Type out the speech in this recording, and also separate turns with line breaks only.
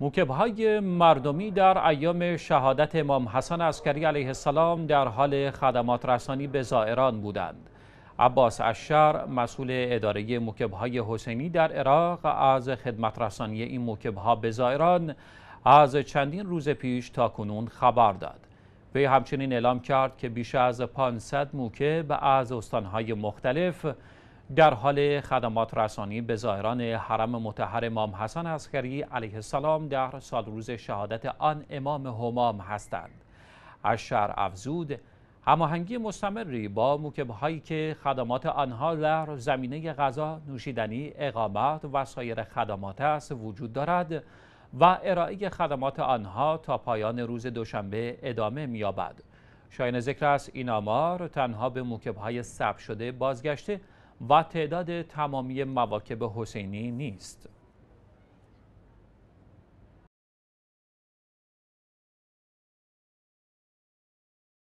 موکبهای مردمی در ایام شهادت امام حسن عسکری علیه السلام در حال خدمات رسانی به زائران بودند. عباس اشر مسئول اداره موکبهای حسینی در عراق از خدمت رسانی این موکبها به زائران از چندین روز پیش تا کنون خبر داد. وی همچنین اعلام کرد که بیش از 500 موکب از استانهای مختلف در حال خدمات رسانی به ظاهران حرم متحر امام حسن عسکری علیه السلام در روز شهادت آن امام همام هستند از شهر افزود هماهنگی مستمری با موکب هایی که خدمات آنها در زمینه غذا، نوشیدنی، اقامت و سایر خدمات است وجود دارد و ارائه خدمات آنها تا پایان روز دوشنبه ادامه می‌یابد. شاین ذکر است این آمار تنها به موکب های ثبت شده بازگشته و تعداد تمامی مواکب حسینی نیست.